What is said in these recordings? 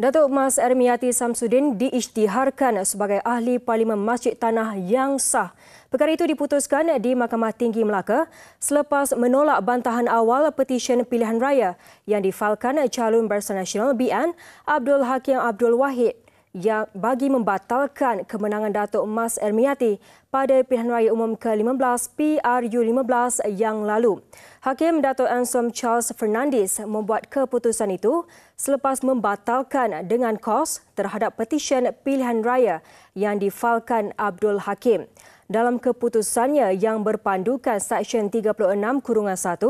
Datuk Mas Ermiyati Samsudin diisytiharkan sebagai ahli Parlimen Masjid Tanah yang sah. Perkara itu diputuskan di Mahkamah Tinggi Melaka selepas menolak bantahan awal petisyen pilihan raya yang difalkan calon Barisan Nasional BN Abdul Hakim Abdul Wahid yang bagi membatalkan kemenangan Datuk Mas Ermiyati pada pilihan raya umum ke-15 PRU15 yang lalu. Hakim Datuk Ansom Charles Fernandes membuat keputusan itu selepas membatalkan dengan kos terhadap petisyen pilihan raya yang difalkan Abdul Hakim dalam keputusannya yang berpandukan Seksyen 36 Kurungan 1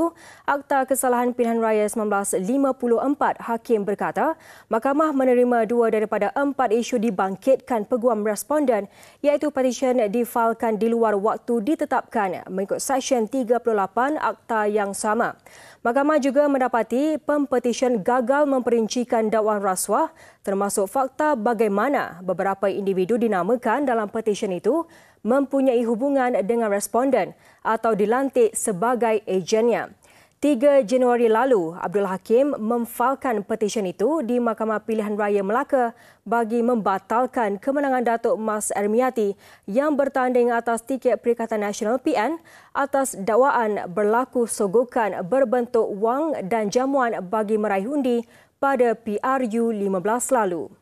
Akta Kesalahan Pilihan Raya 1954, Hakim berkata mahkamah menerima dua daripada empat isu dibangkitkan peguam responden iaitu petisyen difalkan di luar waktu ditetapkan mengikut Seksyen 38 Akta yang sama. Mahkamah juga mendapati pempetisyen gagal memperincikan dakwaan rasuah termasuk fakta bagaimana beberapa individu dinamakan dalam petisyen itu mempunyai hubungan dengan responden atau dilantik sebagai ejennya. 3 Januari lalu, Abdul Hakim memfalkan petisyen itu di Mahkamah Pilihan Raya Melaka bagi membatalkan kemenangan Datuk Mas Ermiati yang bertanding atas tiket Perikatan Nasional PN atas dakwaan berlaku sogokan berbentuk wang dan jamuan bagi meraih undi pada PRU 15 lalu.